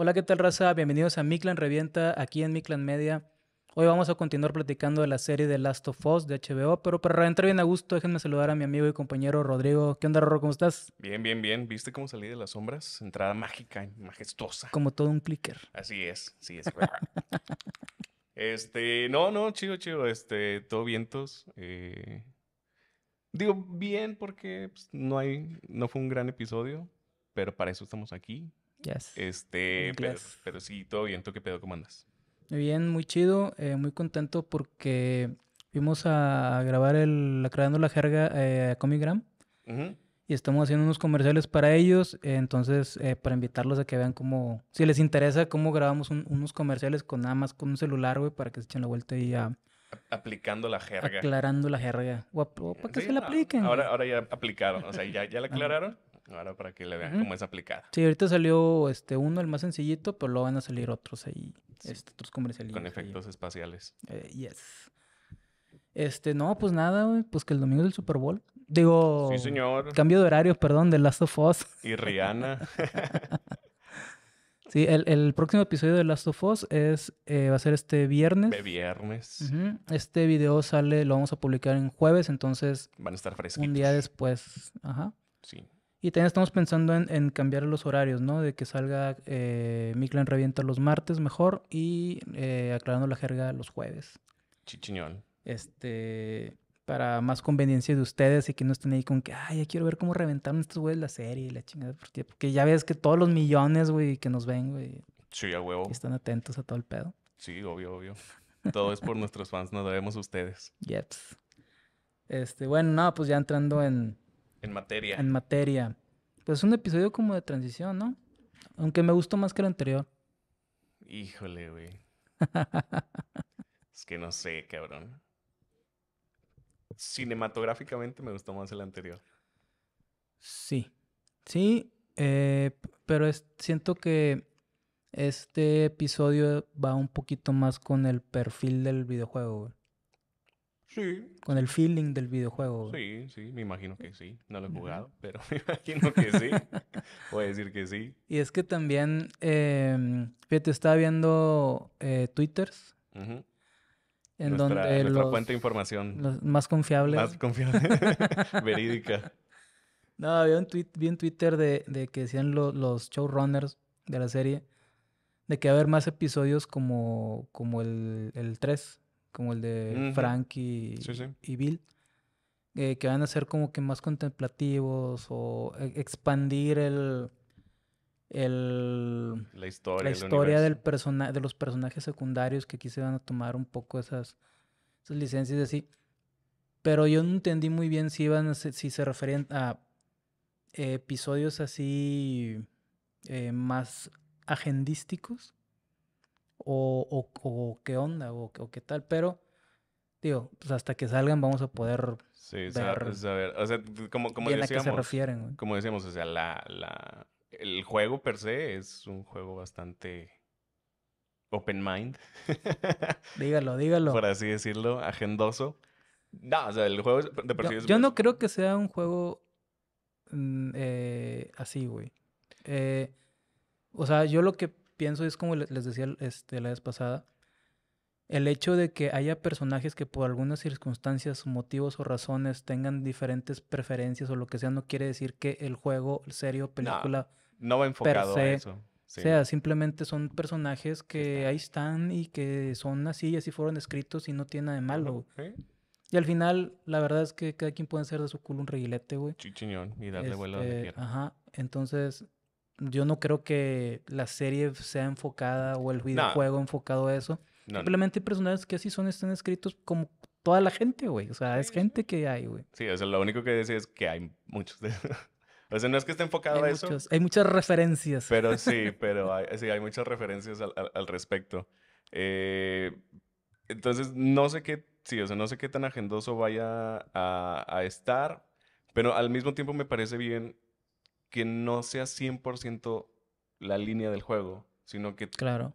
Hola, ¿qué tal raza? Bienvenidos a Miclan Revienta, aquí en Miclan Media. Hoy vamos a continuar platicando de la serie de Last of Us de HBO, pero para entrar bien a gusto, déjenme saludar a mi amigo y compañero Rodrigo. ¿Qué onda, Rorro? ¿Cómo estás? Bien, bien, bien. ¿Viste cómo salí de las sombras? Entrada mágica, y majestuosa. Como todo un clicker. Así es, así es. este, no, no, chido, chido. Este, todo vientos. Eh, digo, bien porque pues, no hay, no fue un gran episodio, pero para eso estamos aquí, Yes. Este, pero, sí, todo bien. ¿Tú qué pedo? ¿Cómo andas? Muy bien, muy chido. Eh, muy contento porque fuimos a grabar el Creando la Jerga eh, a Comic Gram. Y estamos haciendo unos comerciales para ellos. Eh, entonces, eh, para invitarlos a que vean cómo... Si les interesa cómo grabamos unos comerciales con nada más con un celular, güey, para que se echen la vuelta y ya... Aplicando la jerga. Aclarando la jerga. O, para que se la apliquen. Ahora, ahora ya aplicaron, o sea, ya, ya la aclararon. Ahora para que le vean cómo es aplicada. Sí, ahorita salió este uno, el más sencillito, pero luego van a salir otros ahí, este, otros comerciales. Con efectos espaciales. Eh, yes. Este, no, pues nada, pues que el domingo del Super Bowl. Digo, señor. cambio de horario, perdón, de Last of Us. Y Rihanna. sí, el, próximo episodio de Last of Us es, eh, va a ser este viernes. viernes. Este video sale, lo vamos a publicar en jueves, entonces. Van a estar frescos. Un día después. Ajá. Sí. Y también estamos pensando en, cambiar los horarios, ¿no? De que salga eh, Miklan Revienta los martes mejor y eh, aclarando la jerga los jueves. Chichiñón. Este, para más conveniencia de ustedes y que no estén ahí con que, ay, ya quiero ver cómo reventaron estos güeyes la serie y la chingada. Porque ya ves que todos los millones, güey, que nos ven, güey. Sí, a huevo. Están atentos a todo el pedo. Sí, obvio, obvio. Todo es por nuestros fans, nos debemos a ustedes. Yes. Este, bueno, no, pues ya entrando en en materia. En materia. Pues es un episodio como de transición, ¿no? Aunque me gustó más que el anterior. Híjole, güey. es que no sé, cabrón. Cinematográficamente me gustó más el anterior. Sí. Sí, eh, pero siento que este episodio va un poquito más con el perfil del videojuego, güey. Con el feeling del videojuego. Sí, sí, me imagino que sí. No lo he jugado, pero me imagino que sí. Voy a decir que sí. Y es que también, eh, fíjate, estaba viendo Twitter. Eh, Twitters. En donde nuestra de información. más confiable. Más confiable. Verídica. No, vi un, Twitter de, que decían los showrunners de la serie de que va a haber más episodios como, como el, el 3 como el de Frank y, Bill, eh, que van a ser como que más contemplativos o e, expandir el, la historia, la historia del de los personajes secundarios que aquí se van a tomar un poco esas, esas licencias así. Pero yo no entendí muy bien si iban a, si se referían a episodios así eh, más agendísticos o, qué onda o, qué tal, pero digo, pues hasta que salgan vamos a poder ver, saber, o sea, como, como se refieren. Como decíamos, o sea, la, la, el juego per se es un juego bastante open mind. dígalo, dígalo. Por así decirlo, agendoso. No, o sea, el juego de yo, es... yo no creo que sea un juego mm, eh, así, güey. Eh, o sea, yo lo que pienso es como les decía este, la vez pasada, el hecho de que haya personajes que por algunas circunstancias, motivos o razones tengan diferentes preferencias o lo que sea, no quiere decir que el juego, el serio, película... No, va enfocado a eso. O sea, simplemente son personajes que ahí están y que son así y así fueron escritos y no tiene nada de malo. Y al final, la verdad es que cada quien puede hacer de su culo un reguilete, güey. Chichiñón y darle vuelo donde este, quiera. Ajá. Entonces, yo no creo que la serie sea enfocada o el videojuego enfocado a eso. Simplemente hay personajes que así son, están escritos como toda la gente, güey. O sea, es gente que hay, güey. Sí, sea, lo único que decía es que hay muchos de... O sea, no es que esté enfocado a eso. hay muchas referencias. Pero sí, pero hay, sí, hay muchas referencias al, respecto. Eh, entonces, no sé qué, sí, o sea, no sé qué tan agendoso vaya a, a, estar, pero al mismo tiempo me parece bien que no sea 100% la línea del juego, sino que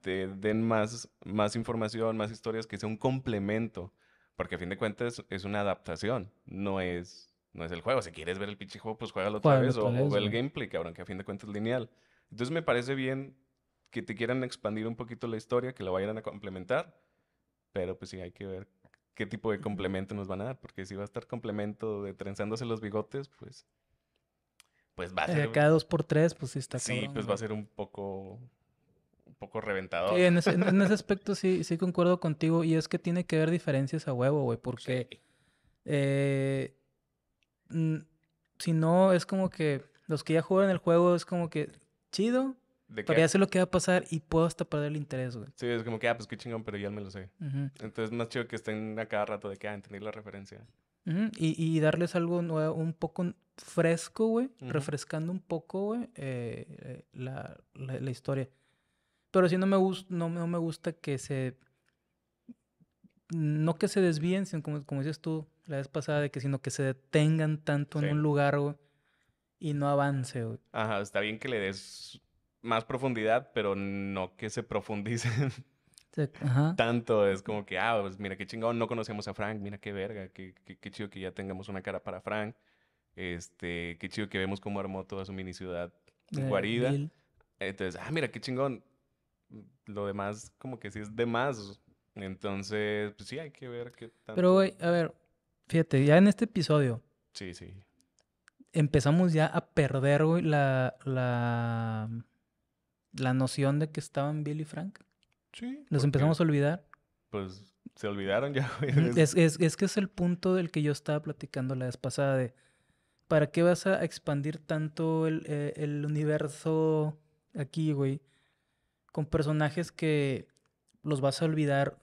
te den más, más información, más historias, que sea un complemento, porque a fin de cuentas es una adaptación, no es, no es el juego. Si quieres ver el pinche juego, pues juégalo otra vez, o, o, el gameplay, cabrón, que a fin de cuentas es lineal. Entonces me parece bien que te quieran expandir un poquito la historia, que la vayan a complementar, pero pues sí hay que ver qué tipo de complemento nos van a dar, porque si va a estar complemento de trenzándose los bigotes, pues pues va a eh, ser. Cada dos por tres, pues sí está Sí, pues va a ser un poco. Un poco reventador. Sí, en, ese, aspecto sí, sí concuerdo contigo. Y es que tiene que haber diferencias a huevo, güey. Porque. Eh, si no, es como que. Los que ya juegan el juego es como que. Chido. Porque ya sé lo que va a pasar y puedo hasta perder el interés, güey. Sí, es como que, ah, pues qué chingón, pero ya me lo sé. Entonces, más chido que estén a cada rato de que, ah, entender la referencia y, darles algo nuevo, un poco fresco, güey, refrescando un poco, güey, eh, eh, la, historia. Pero sí no me, no, no me gusta que se... No que se desvíen, como, como dices tú la vez pasada, de que, sino que se detengan tanto en un lugar, y no avance, güey. Ajá, está bien que le des más profundidad, pero no que se profundicen tanto. Es como que, ah, pues mira qué chingón, no conocemos a Frank, mira qué verga, qué, qué, chido que ya tengamos una cara para Frank. Este, qué chido que vemos cómo armó toda su mini ciudad guarida. Entonces, ah, mira qué chingón. Lo demás, como que sí es de más. Entonces, pues sí, hay que ver qué tanto... Pero, güey, a ver, fíjate, ya en este episodio. Sí, sí. Empezamos ya a perder, la, la, la noción de que estaban Bill y Frank. Sí. Los empezamos a olvidar. Pues se olvidaron ya. Es, es, que es el punto del que yo estaba platicando la vez pasada de, ¿para qué vas a expandir tanto el, eh, universo aquí, güey? Con personajes que los vas a olvidar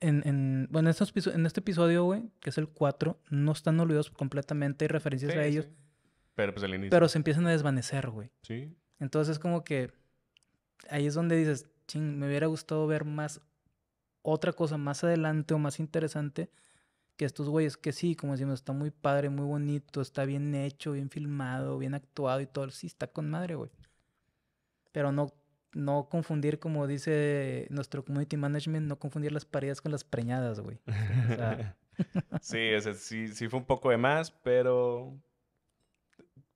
en, bueno, estos, en este episodio, güey, que es el 4, no están olvidados completamente, hay referencias a ellos. Pero pues al inicio. Pero se empiezan a desvanecer, güey. Sí. Entonces es como que ahí es donde dices, me hubiera gustado ver más otra cosa más adelante o más interesante que estos güeyes que sí, como decimos, está muy padre, muy bonito, está bien hecho, bien filmado, bien actuado y todo, sí, está con madre, güey. Pero no, no confundir, como dice nuestro community management, no confundir las paredes con las preñadas, güey. sí, sí, sí fue un poco de más, pero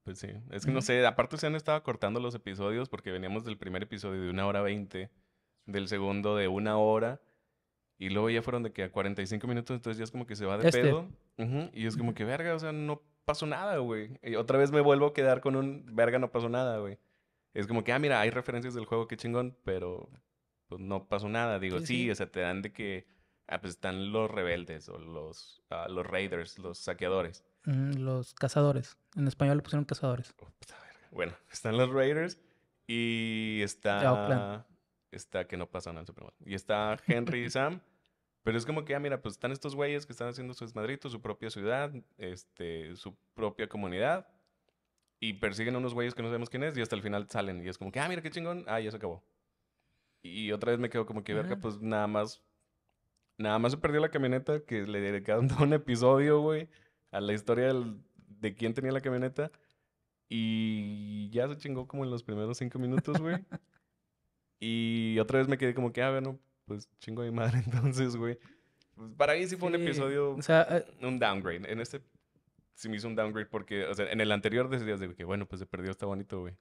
pues es que no sé, aparte se han estado cortando los episodios porque veníamos del primer episodio de una hora veinte, del segundo de una hora, y luego ya fueron de que a 45 minutos, entonces ya es como que se va de pedo. y es como que, verga, o sea, no pasó nada, güey. otra vez me vuelvo a quedar con un, verga, no pasó nada, güey. Es como que, ah, mira, hay referencias del juego, qué chingón, pero pues no pasó nada. Digo, pues sí, o sea, te dan de que, ah, pues están los rebeldes o los, ah, los raiders, los saqueadores. Mm, los cazadores. En español le pusieron cazadores. Oh, pues, bueno, están los Raiders y está... Está que no pasan al Super Y está Henry y Sam. Pero es como que, ah, mira, pues están estos güeyes que están haciendo su desmadrito, su propia ciudad, este, su propia comunidad. Y persiguen a unos güeyes que no sabemos quién y hasta el final salen. Y es como que, ah, mira qué chingón. Ah, ya se acabó. Y otra vez me quedo como que, verga, pues nada más... Nada más se perdió la camioneta que le dedicaron todo un episodio, güey a la historia de quién tenía la camioneta. Y ya se chingó como en los primeros cinco minutos, güey. y otra vez me quedé como que, ah, bueno, pues chingo de madre entonces, güey. Pues para mí sí fue un episodio, o sea, eh, un downgrade. En este sí me hizo un downgrade porque, o sea, en el anterior decías de que, bueno, pues se perdió, está bonito, güey.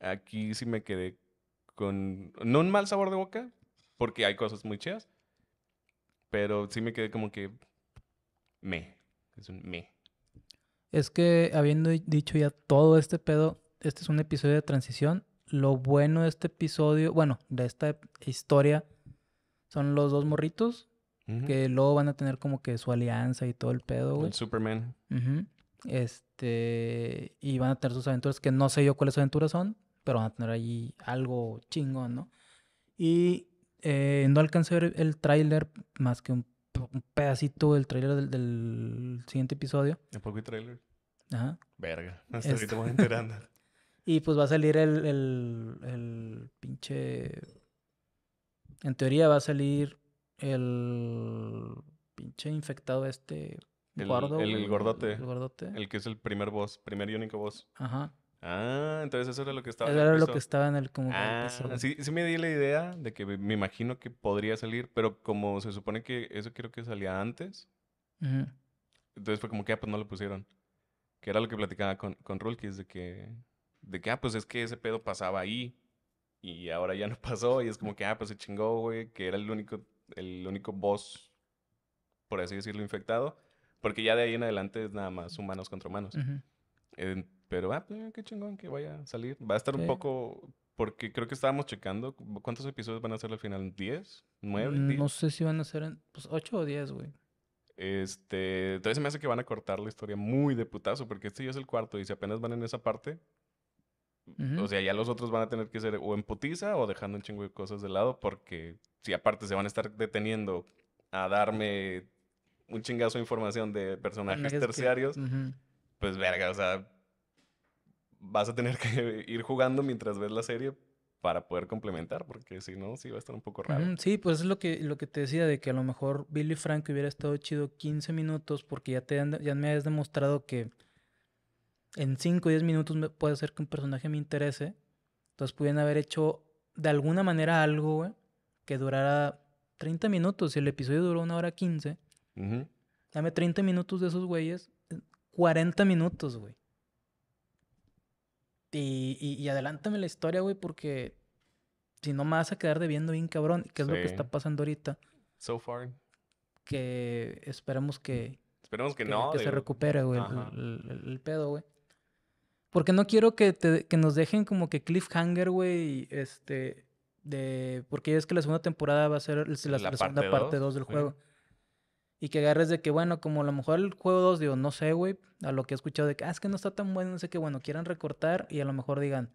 Aquí sí me quedé con, no un mal sabor de boca, porque hay cosas muy cheas. pero sí me quedé como que, me es me. Es que habiendo dicho ya todo este pedo, este es un episodio de transición. Lo bueno de este episodio, bueno, de esta historia, son los dos morritos que luego van a tener como que su alianza y todo el pedo, güey. El Superman. Este, y van a tener sus aventuras que no sé yo cuáles aventuras son, pero van a tener ahí algo chingón, ¿no? Y eh, no alcancé a ver el tráiler más que un un pedacito del trailer del, del siguiente episodio. ¿El poco trailer? Ajá. Verga, hasta ahorita vamos enterando. y pues va a salir el, el, el pinche... En teoría va a salir el pinche infectado este... El, gordote. El gordote. El que es el primer boss, primer y único boss. Ajá. Ah, entonces eso era lo que estaba. Eso en el era lo que estaba en el como ah, Sí, sí me di la idea de que me imagino que podría salir, pero como se supone que eso creo que salía antes, entonces fue como que ah, pues no lo pusieron. Que era lo que platicaba con, con Rulkis de que, de que ah, pues es que ese pedo pasaba ahí y ahora ya no pasó y es como que ah, pues se chingó, güey, que era el único, el único boss, por así decirlo, infectado, porque ya de ahí en adelante es nada más humanos contra humanos. Uh pero, ah, pues, qué chingón que vaya a salir. Va a estar un poco, porque creo que estábamos checando, ¿cuántos episodios van a ser al final? ¿10? ¿Nueve? Mm, no sé si van a ser, pues, 8 o 10, güey. Este, entonces me hace que van a cortar la historia muy de putazo, porque este ya es el cuarto y si apenas van en esa parte, o sea, ya los otros van a tener que ser o en putiza o dejando un chingo de cosas de lado, porque si aparte se van a estar deteniendo a darme un chingazo de información de personajes terciarios, pues verga, o sea, vas a tener que ir jugando mientras ves la serie para poder complementar, porque si no, sí va a estar un poco raro. sí, pues es lo que, lo que te decía, de que a lo mejor Billy Frank hubiera estado chido 15 minutos, porque ya, te ya me has demostrado que en 5 o 10 minutos puede ser que un personaje me interese. Entonces pudieran haber hecho de alguna manera algo, güey, que durara 30 minutos. Si el episodio duró una hora 15, dame 30 minutos de esos güeyes, 40 minutos, güey. Y, y, adelántame la historia, güey, porque si no me vas a quedar debiendo bien cabrón, ¿Qué es lo que está pasando ahorita. So far. Que esperemos que... Esperemos que, no. Que se recupere, güey, el, pedo, güey. Porque no quiero que, te, que nos dejen como que cliffhanger, güey, este... De, porque es que la segunda temporada va a ser la, segunda parte 2 del juego y que agarres de que, bueno, como a lo mejor el juego 2, digo, no sé, güey, a lo que he escuchado de que, ah, es que no está tan bueno, no sé qué, bueno, quieran recortar y a lo mejor digan,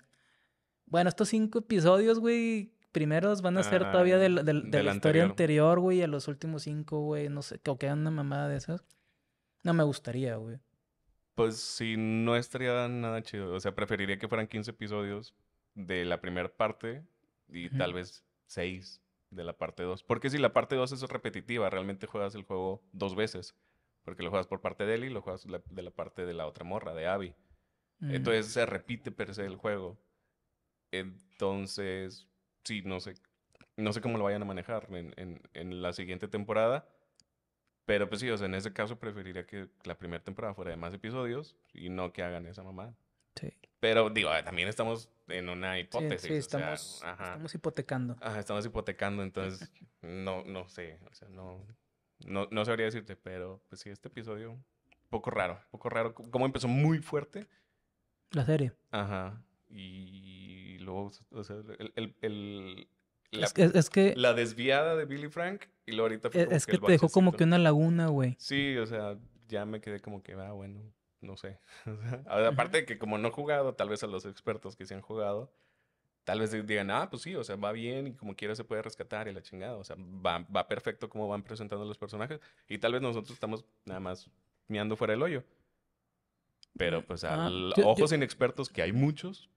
bueno, estos cinco episodios, güey, primeros van a ser ah, todavía de, la historia anterior, güey, a los últimos cinco, güey, no sé, o que una mamada de esas. No me gustaría, güey. Pues sí, no estaría nada chido. O sea, preferiría que fueran 15 episodios de la primera parte y tal vez seis de la parte 2. Porque si la parte 2 es repetitiva, realmente juegas el juego dos veces. Porque lo juegas por parte de él y lo juegas de la parte de la otra morra, de Abby. Mm. Entonces se repite per se el juego. Entonces, sí, no sé, no sé cómo lo vayan a manejar en, la siguiente temporada. Pero pues sí, o sea, en ese caso preferiría que la primera temporada fuera de más episodios y no que hagan esa mamá Sí. Pero digo, también estamos en una hipótesis. Sí, estamos, estamos hipotecando. estamos hipotecando, entonces no, no sé, o sea, no, no, no sabría decirte, pero pues sí, este episodio, poco raro, poco raro, como empezó muy fuerte. La serie. Ajá, y luego, o sea, el, el, la, es, que, la desviada de Billy Frank y luego ahorita e, es que, te dejó como que una laguna, güey. Sí, o sea, ya me quedé como que, ah, bueno, no sé. Aparte de que como no he jugado, tal vez a los expertos que sí han jugado, tal vez digan, ah, pues sí, o sea, va bien y como quiera se puede rescatar y la chingada. O sea, va, perfecto como van presentando los personajes. Y tal vez nosotros estamos nada más meando fuera del hoyo. Pero pues a ah, ojos inexpertos, que hay muchos.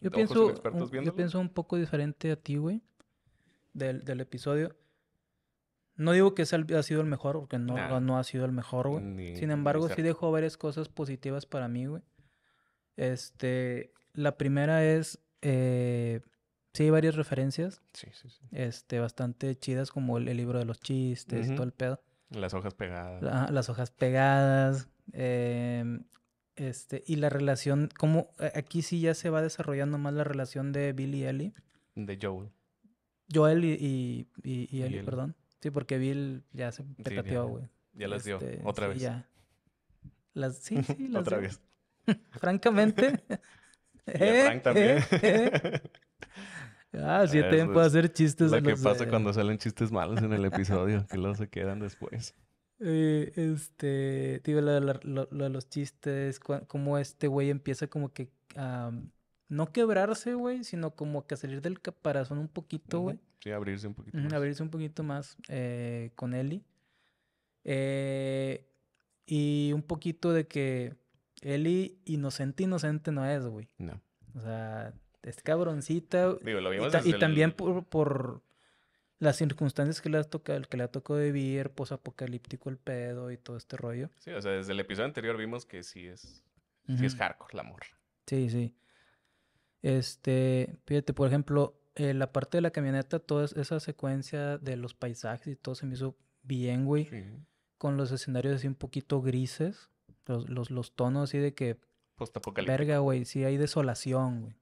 Yo pienso, yo pienso un poco diferente a ti, güey, del, del episodio. No digo que ha sido el mejor, porque no, ha sido el mejor, güey. Sin embargo, sí dejó varias cosas positivas para mí, güey. Este, la primera es, eh, sí hay varias referencias. Sí, sí, sí. Este, bastante chidas, como el, libro de los chistes, y todo el pedo. Las hojas pegadas. las hojas pegadas. Em, este, y la relación, como eh, aquí sí ya se va desarrollando más la relación de Billy y Ellie. De Joel. Joel y, y, Ellie, perdón. Sí, porque Bill ya se petateó, güey. ya, las dio, este, otra vez. Las, sí, sí, las Otra vez. Francamente. eh, Frank también. ah, sí, ah, también puedo hacer chistes. Lo que pasa cuando salen chistes malos en el episodio, que luego se quedan después. Eh, este, tío, lo, de los chistes, cómo este güey empieza como que a no quebrarse, güey, sino como que salir del caparazón un poquito, güey. Sí, abrirse un poquito más. Abrirse un poquito más eh, con Eli. Eh, y un poquito de que Eli, inocente, inocente no es, güey. No. O sea, es cabroncita. Digo, lo vimos y, y también por, por, las circunstancias que le, has tocado, que le ha tocado vivir, posapocalíptico el pedo y todo este rollo. Sí, o sea, desde el episodio anterior vimos que sí es, sí es hardcore el amor. Sí, sí. Este, fíjate, por ejemplo, eh, la parte de la camioneta, toda esa secuencia de los paisajes y todo se me hizo bien, güey. Con los escenarios así un poquito grises, los, los, tonos así de que... Verga, güey, sí hay desolación, güey.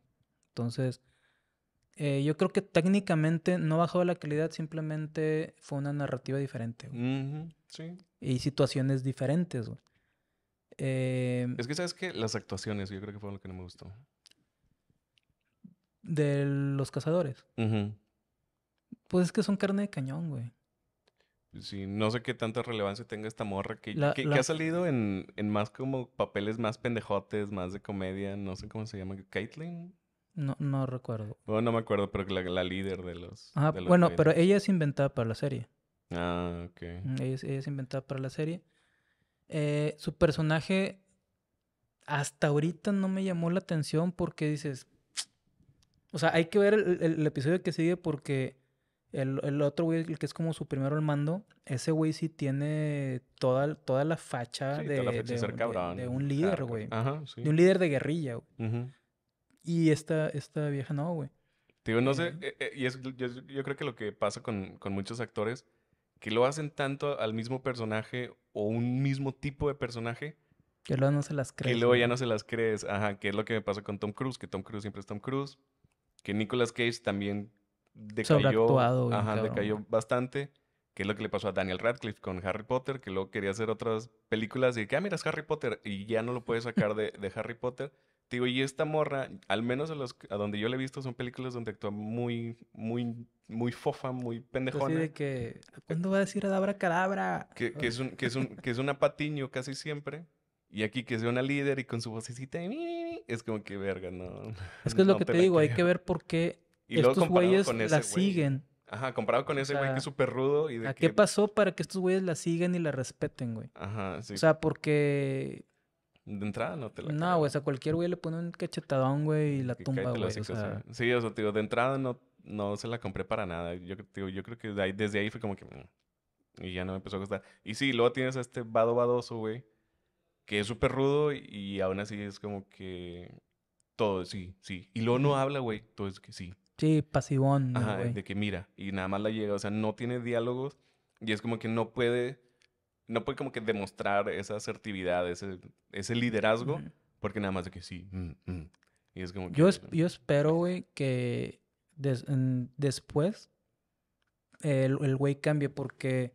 Entonces, eh, yo creo que técnicamente no bajó la calidad, simplemente fue una narrativa diferente. Sí. Y situaciones diferentes, güey. Eh, es que sabes que las actuaciones, yo creo que fue lo que no me gustó de los cazadores. Pues es que son carne de cañón, güey. Sí, no sé qué tanta relevancia tenga esta morra que, ha salido en, más como papeles más pendejotes, más de comedia, no sé cómo se llama, Caitlyn. No, no recuerdo. Bueno, no me acuerdo, pero la, líder de los... bueno, pero ella es inventada para la serie. Ah, ok. Mm, ella, es inventada para la serie. Eh, su personaje hasta ahorita no me llamó la atención porque dices, o sea, hay que ver el, episodio que sigue porque el, otro güey, el que es como su primero al mando, ese güey sí tiene toda, toda la facha, de, de, un líder, güey. De un líder de guerrilla, güey. Y esta, esta vieja no, güey. Tío, no sé, eh, eh, eh, y es, yo, creo que lo que pasa con, con muchos actores, que lo hacen tanto al mismo personaje o un mismo tipo de personaje, que luego no se las crees. Que luego ya no se las crees. Ajá, que es lo que me pasa con Tom Cruise, que Tom Cruise siempre es Tom Cruise que Nicolas Cage también decayó, ajá, decayó bastante, que es lo que le pasó a Daniel Radcliffe con Harry Potter, que luego quería hacer otras películas y que, ah, mira, es Harry Potter, y ya no lo puede sacar de, Harry Potter. digo, y esta morra, al menos a, los, donde yo le he visto, son películas donde actúa muy, muy, muy fofa, muy pues pendejona. que, ¿cuándo va a decir Adabra Cadabra? Que, que, es un, que, es un, que es una patiño casi siempre. Y aquí que sea una líder y con su vocecita, es como que verga, no. Es que es lo que te, digo, hay que ver por qué estos güeyes la siguen. Ajá, comparado con ese güey que es súper rudo. Y de qué pasó para que estos güeyes la siguen y la respeten, güey? Ajá, sí. O sea, porque. De entrada no te la. No, güey, o cualquier güey le pone un cachetadón, güey, y la tumba, güey. Sí, o sea, digo, de entrada no, no se la compré para nada. Yo, yo creo que desde ahí fue como que. Mm", y ya no me empezó a gustar. Y sí, luego tienes a este vado vadoso, güey que es súper rudo y aún así es como que todo, sí, sí. Y luego no habla, güey, todo es que sí. Sí, pasivón. Ajá, de que mira, y nada más la llega, o sea, no tiene diálogos y es como que no puede, no puede como que demostrar esa asertividad, ese, liderazgo, porque nada más de que sí. Mm, mm. Y es como que, yo, yo espero, güey, que después el güey cambie porque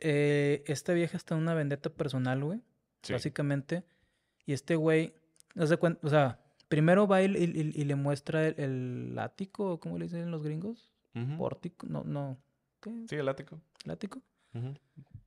eh, esta vieja está en una vendetta personal, güey básicamente. Y este güey, no se cuenta, o sea, primero va y, le muestra el, lático, ático, ¿cómo le dicen los gringos? Pórtico, no, no. Sí, el ático. El ático.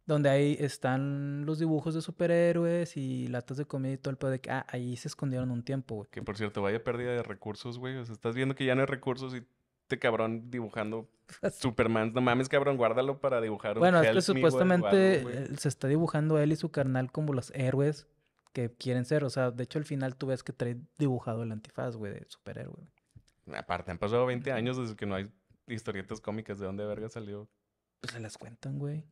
Donde ahí están los dibujos de superhéroes y latas de comida y todo el pedo de que, ah, ahí se escondieron un tiempo, güey. Que por cierto, vaya pérdida de recursos, güey. O sea, estás viendo que ya no hay recursos y este cabrón dibujando Superman, no mames, cabrón, guárdalo para dibujar. Bueno, es que supuestamente se está dibujando él y su carnal como los héroes que quieren ser. O sea, de hecho, al final tú ves que trae dibujado el antifaz, güey, de superhéroe. Aparte, han pasado 20 años desde que no hay historietas cómicas. ¿De dónde verga salió? Pues se las cuentan, güey.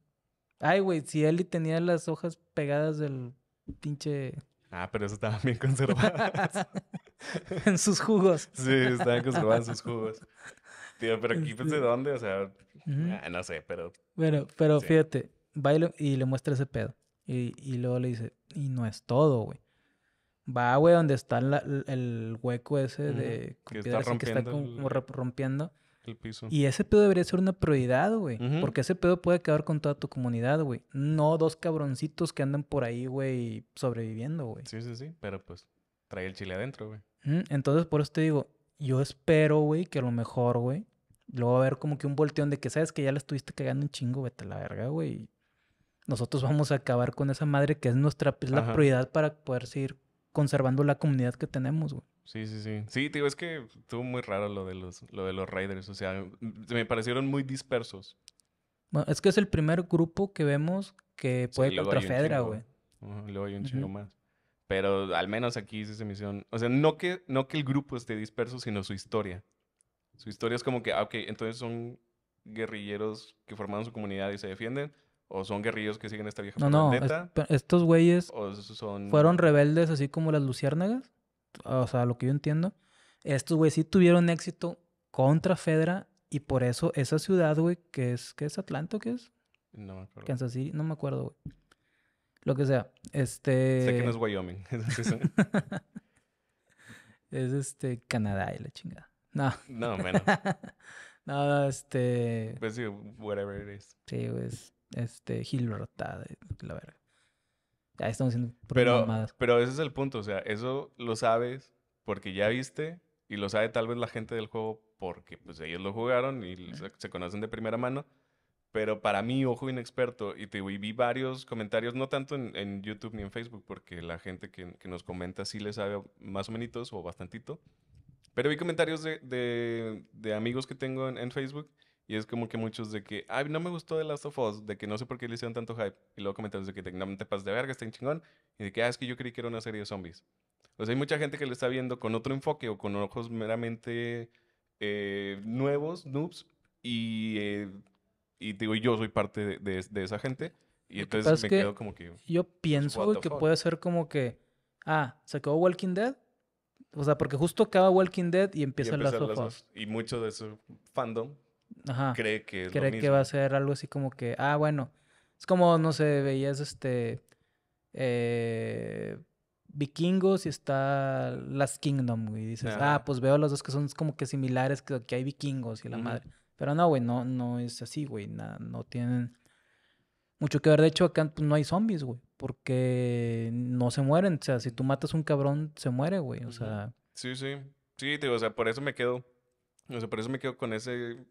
Ay, güey, si él tenía las hojas pegadas del pinche. Ah, pero eso estaban bien conservadas. en sus jugos. Sí, estaban conservadas en sus jugos. Tío, pero pues, ¿de este, dónde, o sea, ah, no sé, pero. Bueno, pero fíjate, va y le, muestra ese pedo. Y, y, luego le dice, y no es todo, güey. Va, güey, donde está el hueco ese de. Que está, rompiendo como rompiendo. piso. Y ese pedo debería ser una prioridad, güey. Porque ese pedo puede acabar con toda tu comunidad, güey. No dos cabroncitos que andan por ahí, güey, sobreviviendo, güey. Sí, sí, sí. Pero pues trae el chile adentro, güey. Entonces, por eso te digo, yo espero, güey, que a lo mejor, güey, luego va a haber como que un volteón de que sabes que ya le estuviste cagando un chingo, vete a la verga, güey. Nosotros vamos a acabar con esa madre que es nuestra es la prioridad para poder seguir conservando la comunidad que tenemos, güey. Sí, sí, sí. Sí, tío, es que estuvo muy raro lo de los, lo de los Raiders. O sea, me parecieron muy dispersos. Bueno, es que es el primer grupo que vemos que puede sí, contra Fedra, güey. luego hay un chingo más. Pero al menos aquí hice se misión O sea, no que, no que el grupo esté disperso, sino su historia. Su historia es como que, ah, ok, entonces son guerrilleros que formaron su comunidad y se defienden. O son guerrilleros que siguen esta vieja No, no. estos güeyes fueron rebeldes, así como las luciérnagas. O sea, lo que yo entiendo. Estos güeyes sí tuvieron éxito contra Fedra. Y por eso esa ciudad, güey, que es, que es Atlanta, ¿qué es? No me acuerdo. Kansas City, no me acuerdo, güey lo que sea. Este... Sé que no es este, Wyoming. es este Canadá y la chingada. No. No, menos. no, este. Pues sí, whatever it is. Sí, pues. Este, Gilberta, la verga. Ya estamos haciendo pero, pero ese es el punto, o sea, eso lo sabes porque ya viste y lo sabe tal vez la gente del juego porque pues ellos lo jugaron y se conocen de primera mano. Pero para mí, ojo inexperto, y te y vi varios comentarios, no tanto en, YouTube ni en Facebook, porque la gente que, nos comenta sí le sabe más o menos o bastantito. Pero vi comentarios de, de, amigos que tengo en, Facebook y es como que muchos de que, ay, no me gustó The Last of Us, de que no sé por qué le hicieron tanto hype. Y luego comentarios de que no te pases de verga, está en chingón. Y de que, ah, es que yo creí que era una serie de zombies. O sea, hay mucha gente que lo está viendo con otro enfoque o con ojos meramente eh, nuevos, noobs, y eh, y digo, yo soy parte de, esa gente. Y entonces me quedo como que. Yo pues, pienso, que puede ser como que. Ah, se acabó Walking Dead. O sea, porque justo acaba Walking Dead y empiezan las dos Y mucho de su fandom cree que es cree que va a ser algo así como que, ah, bueno, es como, no sé, veías este eh, vikingos y está Last Kingdom, Y dices, ah, pues veo los dos que son como que similares, que aquí hay vikingos y la madre. Pero no, güey, no, no es así, güey. No, tienen mucho que ver. De hecho, acá pues, no hay zombies, güey. Porque no se mueren. O sea, si tú matas un cabrón, se muere, güey. O sea. Sí, sí. Sí, o sea, por eso me quedo. O sea, por eso me quedo con ese.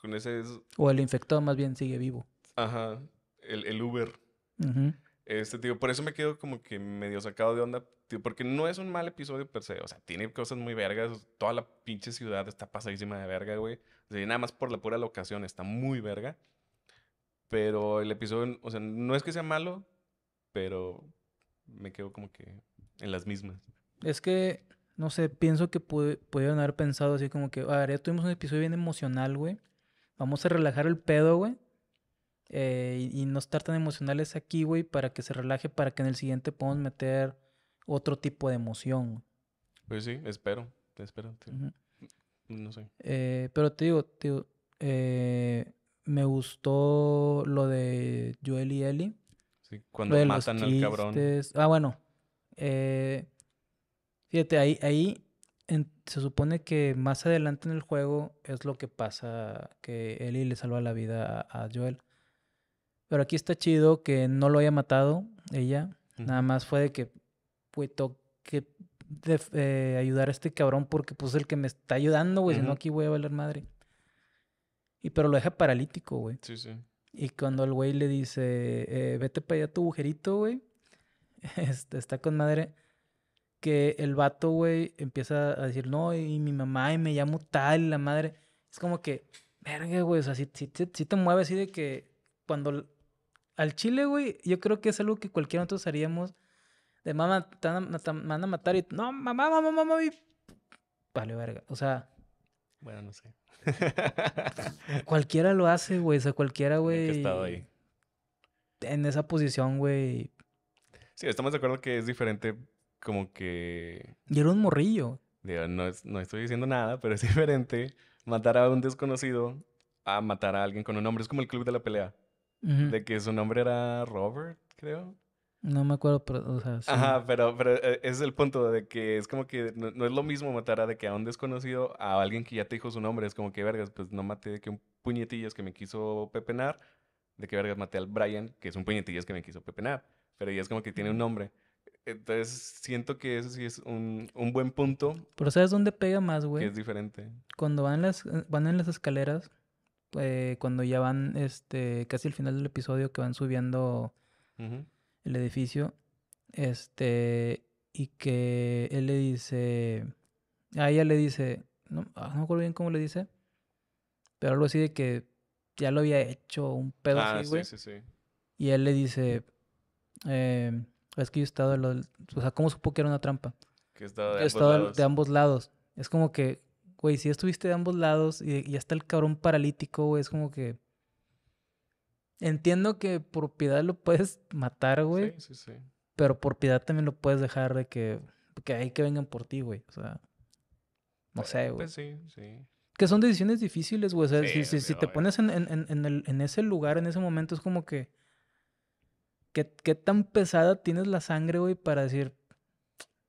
Con ese. O el infectado más bien sigue vivo. Ajá. El, el Uber. Ajá. Este, tío, por eso me quedo como que medio sacado de onda, tío, porque no es un mal episodio per se, o sea, tiene cosas muy vergas, toda la pinche ciudad está pasadísima de verga, güey. O sea, nada más por la pura locación está muy verga. Pero el episodio, o sea, no es que sea malo, pero me quedo como que en las mismas. Es que, no sé, pienso que pudieron haber pensado así como que, a ah, ver, ya tuvimos un episodio bien emocional, güey. Vamos a relajar el pedo, güey. Eh, y, no estar tan emocionales aquí, güey, para que se relaje, para que en el siguiente podamos meter otro tipo de emoción. Pues sí, espero, espero. Te... No sé. Eh, pero te digo, tío eh, me gustó lo de Joel y Ellie. Sí, cuando matan al cabrón. Ah, bueno. fíjate, ahí, ahí se supone que más adelante en el juego es lo que pasa, que Ellie le salva la vida a Joel. Pero aquí está chido que no lo haya matado ella. Nada más fue de que, pues, que eh, ayudar a este cabrón porque pues es el que me está ayudando, güey. Si no, aquí voy a valer madre. Y pero lo deja paralítico, güey. Sí, sí. Y cuando el güey le dice, eh, vete para allá tu agujerito, güey. Este, está con madre. Que el vato, güey, empieza a decir, no, y mi mamá, y me llamo tal, la madre. Es como que, verga, güey, o sea, si te mueves así de que cuando al chile, güey, yo creo que es algo que cualquiera de nosotros haríamos. De mamá, te van a matar y. No, mamá, mamá, mamá. Y... Vale, verga. O sea. Bueno, no sé. cualquiera lo hace, güey. O sea, cualquiera, güey. Que estado ahí. En esa posición, güey. Sí, estamos de acuerdo que es diferente, como que. Y era un morrillo. no, no estoy diciendo nada, pero es diferente matar a un desconocido a matar a alguien con un nombre. Es como el club de la pelea. De que su nombre era Robert, creo. No me acuerdo, pero, o sea, sí. Ajá, pero, pero eh, es el punto de que es como que no, es lo mismo matar a de que a un desconocido, a alguien que ya te dijo su nombre, es como que, vergas, pues no maté de que un puñetillas que me quiso pepenar, de que, vergas, maté al Brian, que es un puñetillas que me quiso pepenar, pero ya es como que tiene un nombre. Entonces siento que eso sí es un, buen punto. Pero ¿sabes dónde pega más, güey? es diferente. Cuando van, las, eh, van en las escaleras eh, cuando ya van este, casi al final del episodio que van subiendo el edificio, este, y que él le dice, a ella le dice, no, ah, no me acuerdo bien cómo le dice, pero algo así de que ya lo había hecho un pedo ah, así, güey. Sí, sí, sí. Y él le dice, em, es que yo he estado, lo, o sea, ¿cómo supo que era una trampa? Que he estado de ambos lados. Es como que güey, si estuviste de ambos lados y ya está el cabrón paralítico, güey, es como que... Entiendo que por piedad lo puedes matar, güey. Sí, sí, sí. Pero por piedad también lo puedes dejar de que... Que hay que vengan por ti, güey. O sea... No pues, sé, güey. Pues sí, sí. Que son decisiones difíciles, güey. O sea, si, si, te pones en, ese lugar, en ese momento, es como que... ¿Qué, qué tan pesada tienes la sangre, güey, para decir,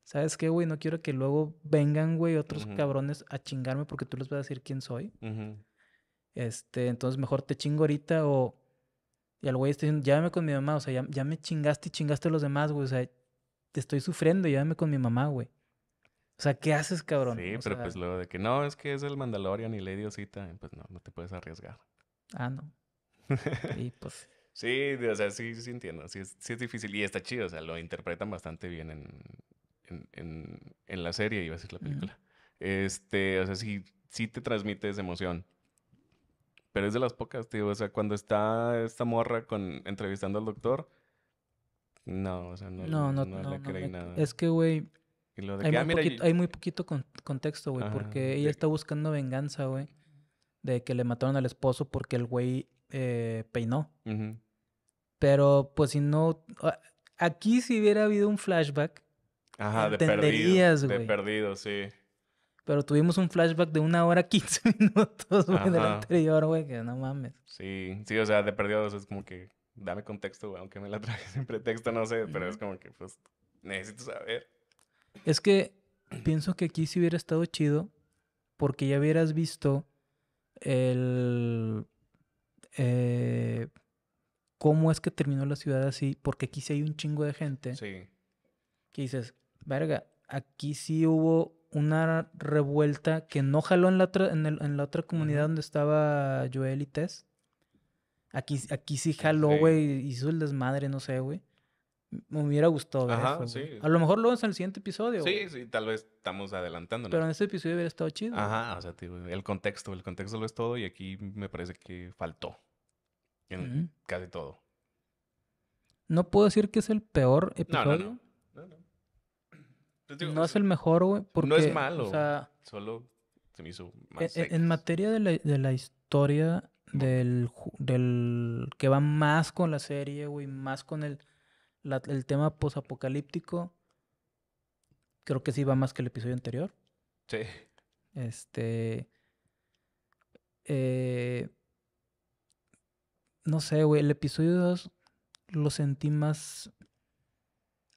¿sabes qué, güey? No quiero que luego vengan, güey, otros cabrones a chingarme porque tú les vas a decir quién soy. Este, entonces mejor te chingo ahorita o... Y al güey está diciendo, llámame con mi mamá, o sea, ya, me chingaste y chingaste a los demás, güey, o sea, te estoy sufriendo, llámame con mi mamá, güey. O sea, ¿qué haces, cabrón? Sí, pero pues luego de que no, es que es el Mandalorian y Lady Osita, pues no, no te puedes arriesgar. Ah, no. y pues... Sí, o sea, sí, sí entiendo, sí sí es difícil y está chido, o sea, lo interpretan bastante bien en, en, en, la serie, iba a decir la película. Este, o sea, sí, sí te transmite esa emoción. Pero es de las pocas, tío. O sea, cuando está esta morra con, entrevistando al doctor, no, o sea, no, no, no, no, le nada. Es que, güey, hay, ah, hay muy poquito contexto, güey, porque ella está buscando venganza, güey, de que le mataron al esposo porque el güey eh, peinó. Pero, pues, si no. Ah, aquí, si hubiera habido un flashback, Ajá, de perdido. güey. De perdido, sí. Pero tuvimos un flashback de una hora 15 minutos, güey, del anterior, güey, que no mames. Sí, sí, o sea, de perdidos es como que dame contexto, güey, aunque me la traje sin pretexto, no sé, pero es como que, pues, necesito saber. Es que pienso que aquí sí hubiera estado chido, porque ya hubieras visto el. Eh, cómo es que terminó la ciudad así, porque aquí sí hay un chingo de gente. Sí. Que dices, verga, aquí sí hubo una revuelta que no jaló en la otra, en, la otra comunidad donde estaba Joel y Tess. Aquí, aquí sí jaló, güey, hizo el desmadre, no sé, güey. Me hubiera gustado ver Ajá, sí. A lo mejor lo es en el siguiente episodio. Sí, sí, tal vez estamos adelantándonos. Pero en este episodio hubiera estado chido. Ajá, o sea, tío, el contexto, el contexto lo es todo y aquí me parece que faltó. En casi todo. No puedo decir que es el peor episodio. no, no. Pues no es el mejor, güey. Porque, no es malo. solo se me hizo más. E, e, en, materia de la, historia del, del, que va más con la serie, güey, más con el, el tema posapocalíptico, creo que sí va más que el episodio anterior. Sí. Este. Eh, no sé, güey, el episodio 2 lo sentí más.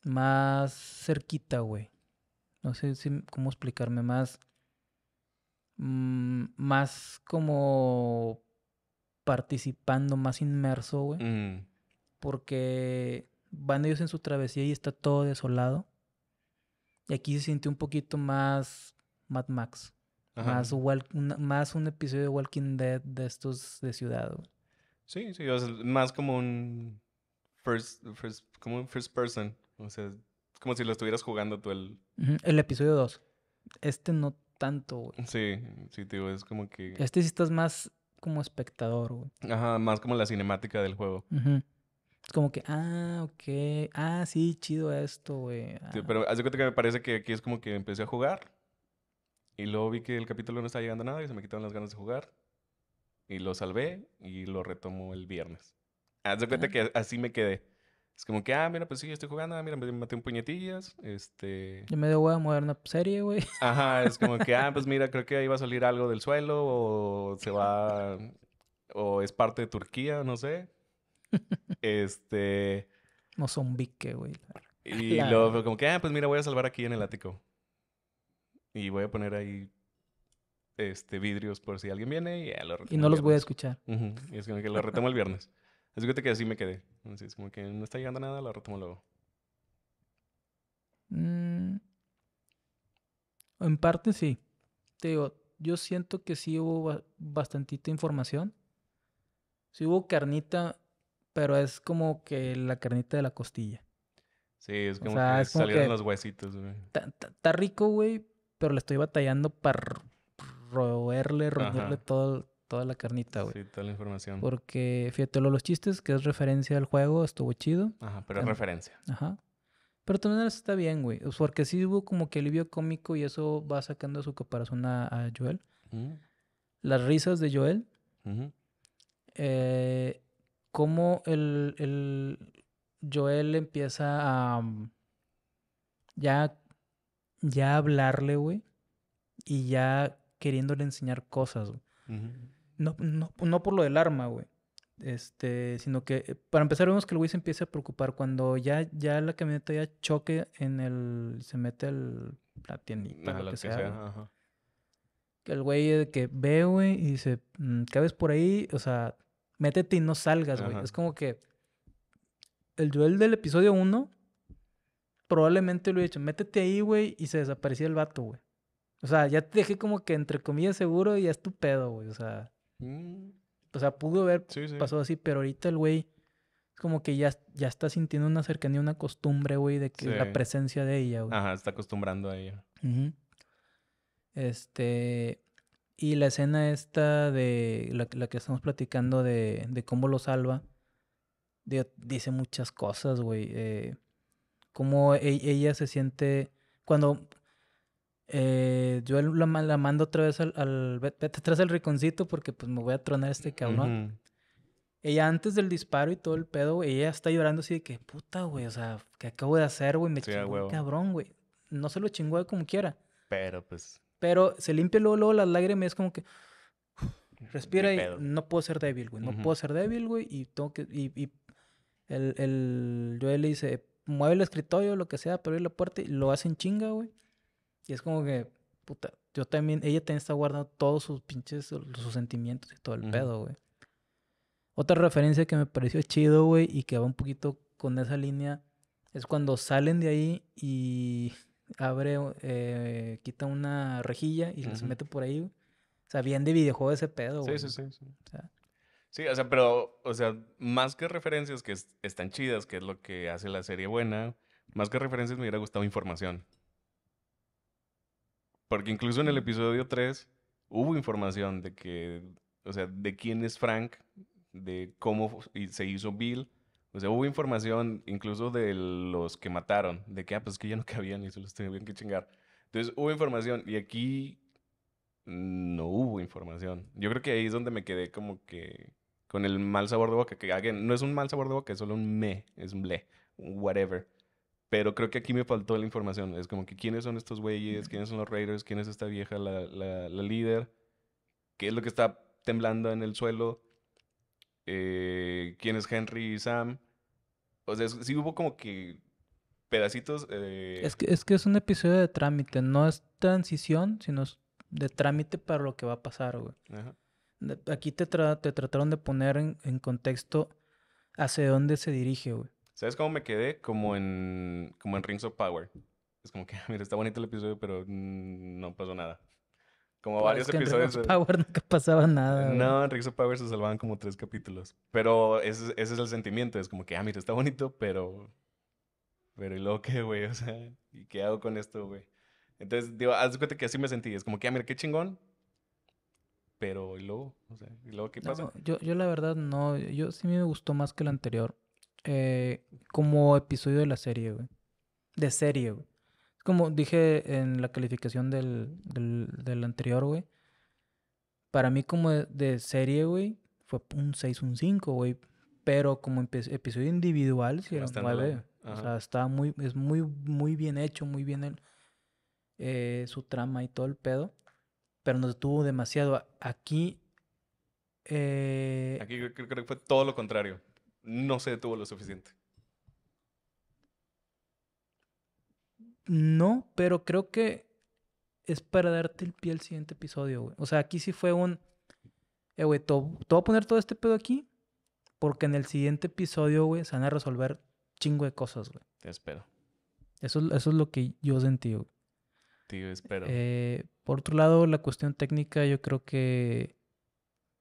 Más cerquita, güey no sé cómo explicarme más, mm, más como participando, más inmerso, güey. Mm. Porque van ellos en su travesía y está todo desolado. Y aquí se siente un poquito más Mad Max. Más, un, más un episodio de Walking Dead de estos de ciudad. Güey. Sí, sí, más como un first, como un first person. O sea, como si lo estuvieras jugando tú el... El episodio 2. Este no tanto, güey. Sí, sí, tío, es como que... Este sí estás más como espectador, güey. Ajá, más como la cinemática del juego. Es como que, ah, ok, ah, sí, chido esto, güey. Ah. pero hace cuenta que me parece que aquí es como que empecé a jugar y luego vi que el capítulo no estaba llegando a nada y se me quitaron las ganas de jugar y lo salvé y lo retomo el viernes. Haz de cuenta ah. que así me quedé. Es como que, ah, mira, pues sí, estoy jugando, ah, mira, me maté un puñetillas, este... Yo me voy a mover una serie, güey. Ajá, es como que, ah, pues mira, creo que ahí va a salir algo del suelo o se va... o es parte de Turquía, no sé. Este... No son bique, güey. Y luego como que, ah, pues mira, voy a salvar aquí en el ático. Y voy a poner ahí este vidrios por si alguien viene y ya lo Y no los voy a escuchar. Y es como que lo retomo el viernes. Es que así me quedé. Así es como que no está llegando nada, la retomo luego. Mm. En parte sí. Te digo, yo siento que sí hubo bastantita información. Sí hubo carnita, pero es como que la carnita de la costilla. Sí, es como que salieron los huesitos, güey. Está rico, güey, pero le estoy batallando para roerle, roerle todo, toda la carnita, güey. Sí, toda la información. Porque, fíjate, lo, los chistes, que es referencia al juego, estuvo chido. Ajá, pero es em, referencia. Ajá. Pero también está bien, güey. Porque sí hubo como que alivio cómico y eso va sacando su caparazón a, Joel. Mm. Las risas de Joel. Ajá. Eh, cómo el, el Joel empieza a mm, ya, ya hablarle, güey. Y ya queriéndole enseñar cosas, güey. No, no, no por lo del arma, güey. Este, sino que para empezar vemos que el güey se empieza a preocupar cuando ya, ya la camioneta ya choque en el, se mete el... la tiendita, que, sea. El güey que ve, güey, y dice, mm, cabes por ahí, o sea, métete y no salgas, güey. Es como que el duel del episodio 1 probablemente lo he dicho, métete ahí, güey, y se desaparecía el vato, güey. O sea, ya te dejé como que entre comillas seguro y ya es tu pedo, güey. O sea, Mm. O sea, pudo haber pasado así, pero ahorita el güey como que ya, ya está sintiendo una cercanía, una costumbre, güey, de que la presencia de ella, güey. Ajá, está acostumbrando a ella. Este. Y la escena esta de la, que estamos platicando de, cómo lo salva, dice muchas cosas, güey. Eh, cómo e, ella se siente. Cuando eh, yo la, mando otra vez al, Vete atrás al riconcito porque pues me voy a tronar este cabrón. Ella antes del disparo y todo el pedo, ella está llorando así de que, puta, güey, o sea, ¿qué acabo de hacer, güey? Me chingó cabrón, güey. No se lo chingó como quiera. Pero pues... Pero se limpia luego, luego las lágrimas y es como que... Respira y no puedo ser débil, güey. No puedo ser débil, güey. Y tengo que... Y, el, el... Yo le dice, mueve el escritorio, lo que sea, pero la puerta y lo hacen chinga, güey. Y es como que, puta, yo también, ella también está guardando todos sus pinches, sus sentimientos y todo el pedo, güey. Otra referencia que me pareció chido, güey, y que va un poquito con esa línea, es cuando salen de ahí y abre, eh, quita una rejilla y les mete por ahí, O sea, bien de videojuego ese pedo, güey. Sí, sí, sí, sí. Sí, o sea, pero, o sea, más que referencias que están chidas, que es lo que hace la serie buena, más que referencias me hubiera gustado información. Porque incluso en el episodio 3 hubo información de que, o sea, de quién es Frank, de cómo se hizo Bill. O sea, hubo información incluso de los que mataron, de que, ah, pues que ya no cabían y se los tenían que chingar. Entonces hubo información y aquí no hubo información. Yo creo que ahí es donde me quedé como que con el mal sabor de boca, que no es un mal sabor de boca, es solo un me, es un ble, whatever. Pero creo que aquí me faltó la información. Es como que quiénes son estos güeyes, quiénes son los Raiders, quién es esta vieja, la, líder, qué es lo que está temblando en el suelo, eh, quién es Henry y Sam. O sea, sí hubo como que pedacitos. Eh, es, que, es que es un episodio de trámite, no es transición, sino es de trámite para lo que va a pasar, güey. Ajá. Aquí te, trataron de poner en, en contexto hacia dónde se dirige, güey. ¿Sabes cómo me quedé? Como en, como en Rings of Power. Es como que, mira, está bonito el episodio, pero no pasó nada. Como pues varios episodios. En Rings of Power nunca pasaba nada. No, en Rings of Power se salvaban como tres capítulos. Pero ese, es el sentimiento. Es como que, ah, mira, está bonito, pero. Pero ¿y luego qué, güey? O sea, ¿y qué hago con esto, güey? Entonces, digo, haz cuenta que así me sentí. Es como que, ah, mira, qué chingón, pero ¿y luego? O sea, ¿y luego qué pasa? yo, la verdad no, yo sí me gustó más que el anterior. Eh, como episodio de la serie, güey. De serie, güey. Como dije en la calificación del, del, anterior, güey. Para mí como de, serie, güey, fue un 6, un 5, güey. Pero como episodio individual, sí, era O sea, está muy, es muy, muy bien hecho, muy bien eh, su trama y todo el pedo. Pero no estuvo demasiado. Aquí... Eh, aquí creo que fue todo lo contrario no se detuvo lo suficiente. No, pero creo que es para darte el pie al siguiente episodio, güey. O sea, aquí sí fue un. Eh, güey, te voy a poner todo este pedo aquí. Porque en el siguiente episodio, güey, se van a resolver chingo de cosas, güey. Te espero. Eso, eso es lo que yo sentí, güey. Tío, espero. Eh, por otro lado, la cuestión técnica, yo creo que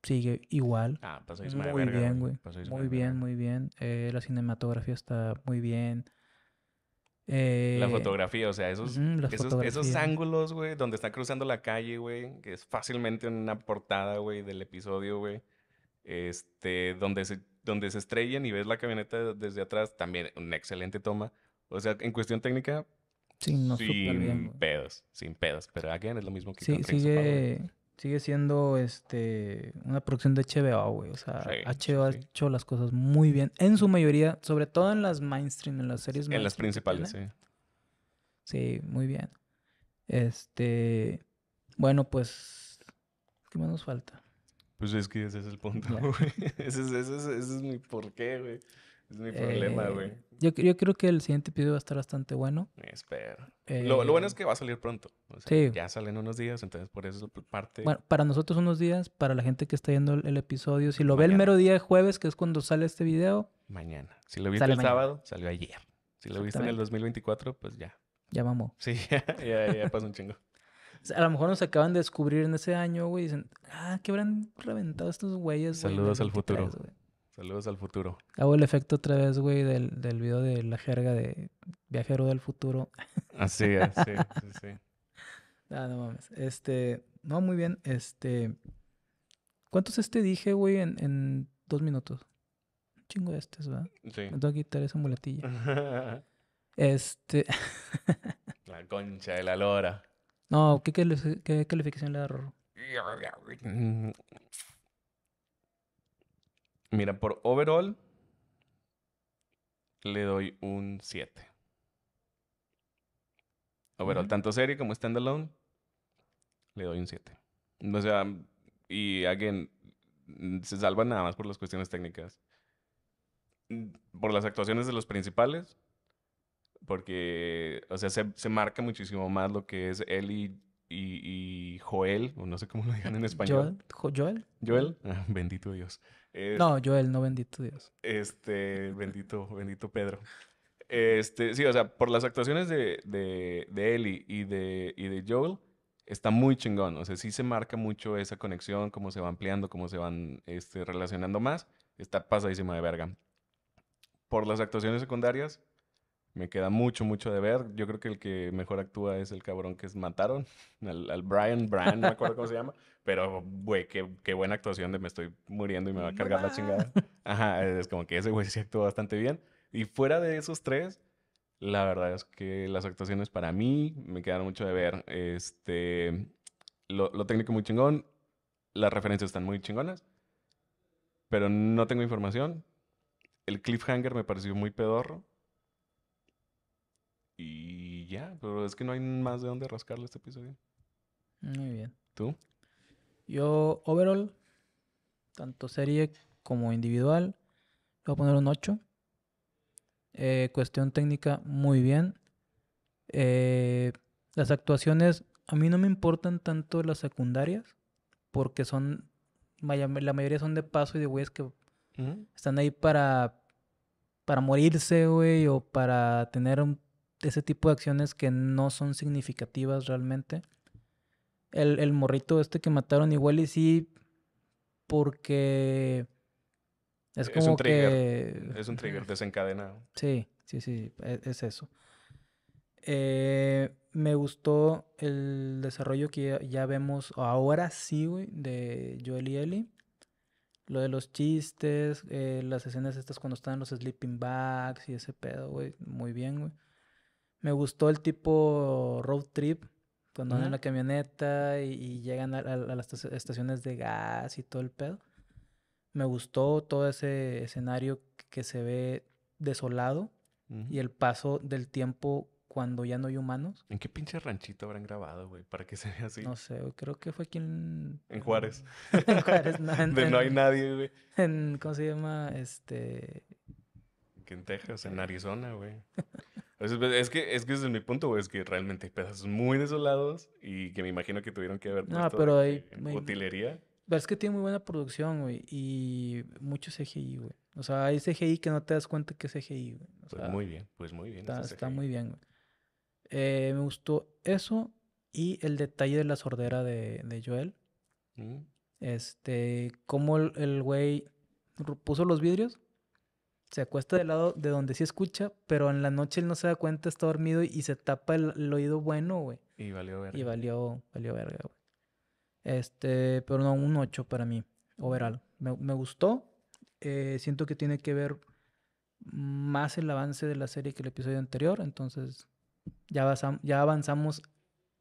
sigue igual. Ah, pasó muy, muy bien, güey. Eh, muy bien, muy bien. la cinematografía está muy bien. la eh, fotografía, o sea, esos, esos, esos, ángulos, güey, donde está cruzando la calle, güey, que es fácilmente una portada, güey, del episodio, güey. Este, donde se, donde se estrellan y ves la camioneta desde atrás, también una excelente toma. O sea, en cuestión técnica, sí, no, sin pedos, sin pedos. Pero again, es lo mismo que sí, sigue, sigue siendo este una producción de HBO, güey. O sea, HBO ha hecho las cosas muy bien. En su mayoría, sobre todo en las mainstream, en las series mainstream. En las principales, sí. Sí, muy bien. Este. Bueno, pues. ¿Qué más nos falta? Pues es que ese es el punto, güey. Ese, es, ese, es, ese es mi porqué, güey. Es mi problema, eh, güey. yo, yo, creo que el siguiente episodio va a estar bastante bueno. Espero. lo, bueno eh, es que va a salir pronto. sí. Ya salen unos días, entonces por eso parte. Bueno, para nosotros unos días, para la gente que está viendo el, episodio, si lo ve el mero día de jueves, que es cuando sale este video. Mañana. Si lo viste el sábado, salió ayer. Si lo viste en el 2024, pues ya. Ya vamos. Sí, ya, ya, pasó un chingo. A lo mejor nos acaban de descubrir en ese año, güey. dicen, ah, que habrán reventado estos güeyes. Saludos al futuro. Saludos al futuro. Hago el efecto otra vez, güey, del, del video de la jerga de viajero del futuro. Así es, sí, sí, No, ah, no mames. Este, no, muy bien. Este, ¿cuántos este dije, güey, en, en dos minutos? Un chingo de estos, ¿verdad? Sí. Me tengo que quitar esa mulatilla. este. la concha de la lora. No, ¿qué, qué, qué calificación le da mm. Mira, por overall le doy un 7. Overall, tanto serie como standalone, le doy un 7. O sea, y again, se salva nada más por las cuestiones técnicas. Mm, por las actuaciones de los principales, porque, o sea, se, se marca muchísimo más lo que es y y, Joel, o no sé cómo lo digan en español. Joel. Joel. Joel, ah, bendito Dios. Eh, no, Joel, no bendito Dios. Este, bendito, bendito Pedro. Este, sí, o sea, por las actuaciones de, de, de Ellie y de, y de Joel, está muy chingón. O sea, sí se marca mucho esa conexión, cómo se va ampliando, cómo se van este, relacionando más. Está pasadísima de verga. Por las actuaciones secundarias, me queda mucho, mucho de ver. Yo creo que el que mejor actúa es el cabrón que es mataron, al, Brian, Brian no me acuerdo cómo se llama. Pero, güey, qué, buena actuación de me estoy muriendo y me va a cargar la chingada. Ajá, es como que ese güey sí actuó bastante bien. Y fuera de esos tres, la verdad es que las actuaciones para mí me quedaron mucho de ver. Este, lo, lo técnico muy chingón, las referencias están muy chingonas, pero no tengo información. El cliffhanger me pareció muy pedorro y ya, pero es que no hay más de dónde rascarle este episodio. Muy bien. ¿Tú? Yo, overall, tanto serie como individual, voy a poner un 8. Eh, cuestión técnica, muy bien. Eh, las actuaciones, a mí no me importan tanto las secundarias, porque son, la mayoría son de paso y de güeyes que están ahí para, para morirse, güey, o para tener un ese tipo de acciones que no son significativas realmente. El, morrito este que mataron igual y sí, porque es como un trigger, que... Es un trigger desencadenado. Sí, sí, sí, e, es, eso. Eh, me gustó el desarrollo que ya, vemos ahora sí, güey, de Joel y Ellie. Lo de los chistes, eh, las escenas estas cuando están los sleeping bags y ese pedo, güey. Muy bien, güey. Me gustó el tipo road trip, cuando andan en la camioneta y, llegan a, las estaciones de gas y todo el pedo. Me gustó todo ese escenario que se ve desolado y el paso del tiempo cuando ya no hay humanos. ¿En qué pinche ranchito habrán grabado, güey? Para que se vea así. No sé, creo que fue aquí en... En Juárez. en Juárez, no. no hay nadie, güey. En, ¿cómo se llama? Este... en Texas, en eh, Arizona, güey. Es, que, es que ese es mi punto, güey, es que realmente hay pedazos muy desolados y que me imagino que tuvieron que haber puesto utilería. Pero es que tiene muy buena producción, güey, y mucho CGI, güey. O sea, hay CGI que no te das cuenta que es CGI, güey. pues muy bien, pues muy bien. Está, muy bien, güey. Eh, me gustó eso y el detalle de la sordera de, Joel. Mm. Este, cómo el güey puso los vidrios se acuesta del lado de donde sí escucha, pero en la noche él no se da cuenta, está dormido y se tapa el, oído bueno, güey. Y valió verga. Y valió, valió verga, güey. Este, pero no, un 8 para mí, overall. Me, me gustó. Eh, siento que tiene que ver más el avance de la serie que el episodio anterior, entonces ya, avanzamos, ya avanzamos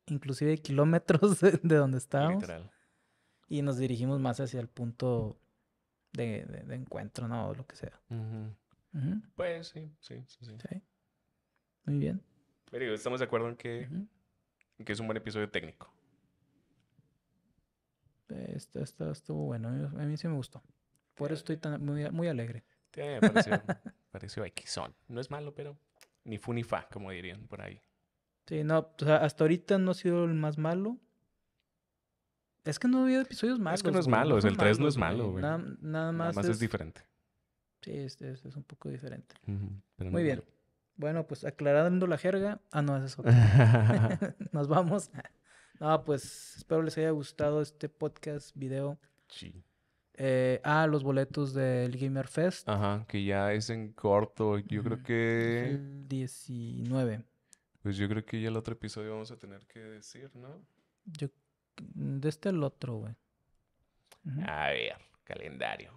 inclusive kilómetros de, donde estábamos. Y nos dirigimos más hacia el punto de, de, encuentro, ¿no? lo que sea. Pues sí, sí, sí, sí, Muy bien. Pero estamos de acuerdo en que, que es un buen episodio técnico. Esto, estuvo bueno. A mí sí me gustó. Por eso estoy tan, muy, muy alegre. Sí, me pareció, X. No es malo, pero ni fu ni fa, como dirían por ahí. Sí, no, hasta ahorita no ha sido el más malo. Es que no había episodios malos. Es que no es malo, es el 3 no es malo, güey. Nada, más. Nada más es, diferente. Sí, es, un poco diferente. Muy bien. Bueno, pues aclarando la jerga. Ah, no, es eso. Nos vamos. No, pues espero les haya gustado este podcast, video. Sí. Eh, ah, los boletos del Gamer Fest. Ajá, que ya es en corto. Yo creo que. El 19. Pues yo creo que ya el otro episodio vamos a tener que decir, ¿no? Yo creo de este el otro, güey. A ver, calendario.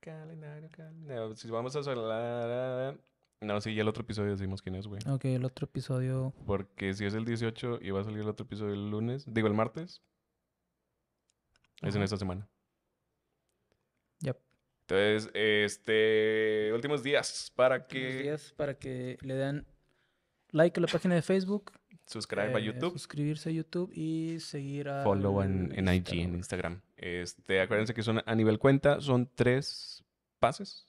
Calendario, calendario. Si vamos a hablar... No, sí, ya el otro episodio decimos quién es, güey. Ok, el otro episodio... Porque si es el 18 y va a salir el otro episodio el lunes, digo el martes, es en esta semana. Ya. Entonces, este, últimos días para últimos que... días para que le den like a la página de Facebook, a eh, YouTube. Suscribirse a YouTube y seguir a. Follow en, IG, en Instagram. Este, acuérdense que son a nivel cuenta, son tres pases.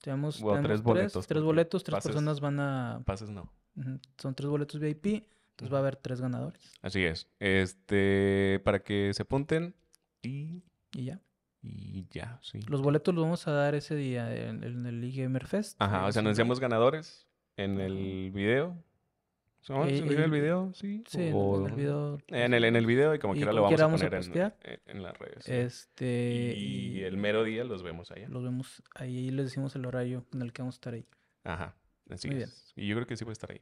Tenemos, tres boletos. Tres, boletos, tres personas van a. Pases no. Son tres boletos VIP, entonces va a haber tres ganadores. Así es. Este, para que se apunten y. ya. Y ya, sí. Los boletos los vamos a dar ese día en, en el gamer Fest. Ajá, o sea, este, anunciamos ganadores en el video ¿Son eh, en el video? Sí. en el En el, video y como quiera lo vamos, a poner en, eh, las redes. Este, y, el mero día los vemos allá. Los vemos ahí y les decimos el horario en el que vamos a estar ahí. Ajá. Muy Bien. Y yo creo que sí voy a estar ahí.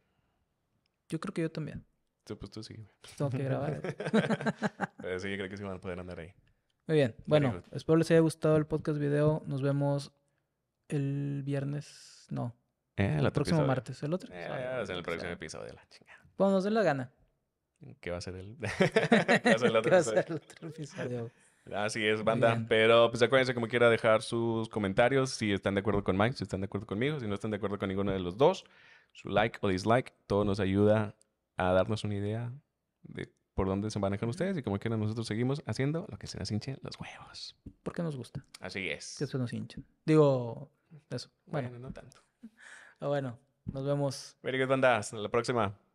Yo creo que yo también. pues tú sí. Pues, tengo que grabar. sí, yo creo que sí van a poder andar ahí. Muy bien. Bueno, espero les haya gustado el podcast video. Nos vemos el viernes. No, eh, el, próximo martes, el otro. en eh, el próximo episodio de la chingada. Cuando nos la gana. ¿Qué va a ser el, el otro, va a ser el otro episodio? Así es, banda. Pero pues acuérdense como quiera dejar sus comentarios si están de acuerdo con Mike, si están de acuerdo conmigo, si no están de acuerdo con ninguno de los dos. Su like o dislike, todo nos ayuda a darnos una idea de por dónde se manejan ustedes y como quiera nosotros seguimos haciendo lo que se nos hinche los huevos. Porque nos gusta. Así es. Que se nos hinchen. Digo, eso. bueno no tanto bueno, nos vemos. Very good, bandas. Hasta la próxima.